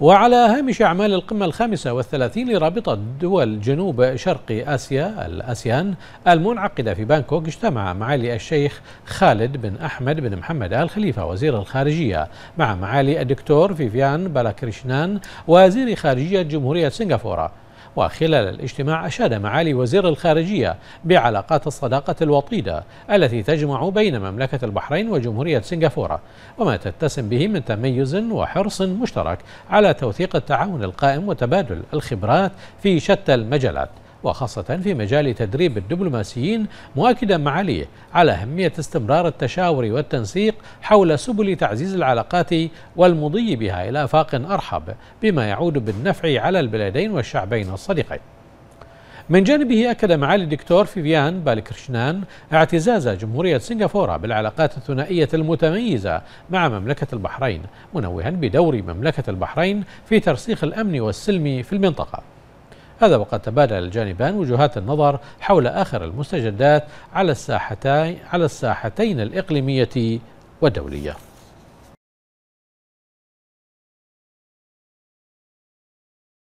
وعلى هامش أعمال القمة الخامسة والثلاثين لرابطة دول جنوب شرق آسيا الأسيان المنعقدة في بانكوك اجتمع معالي الشيخ خالد بن أحمد بن محمد آل خليفة وزير الخارجية مع معالي الدكتور فيفيان بالاكريشنان وزير خارجية جمهورية سنغافورة وخلال الاجتماع أشاد معالي وزير الخارجية بعلاقات الصداقة الوطيدة التي تجمع بين مملكة البحرين وجمهورية سنغافورة وما تتسم به من تميز وحرص مشترك على توثيق التعاون القائم وتبادل الخبرات في شتى المجالات وخاصة في مجال تدريب الدبلوماسيين مؤكدا معاليه على أهمية استمرار التشاور والتنسيق حول سبل تعزيز العلاقات والمضي بها إلى آفاق أرحب بما يعود بالنفع على البلدين والشعبين الصديقين من جانبه أكد معالي الدكتور فيفيان بالكرشنان اعتزاز جمهورية سنغافورة بالعلاقات الثنائية المتميزة مع مملكة البحرين منوها بدور مملكة البحرين في ترسيخ الأمن والسلم في المنطقة هذا وقد تبادل الجانبان وجهات النظر حول آخر المستجدات على الساحتين على الساحتين الإقليمية والدولية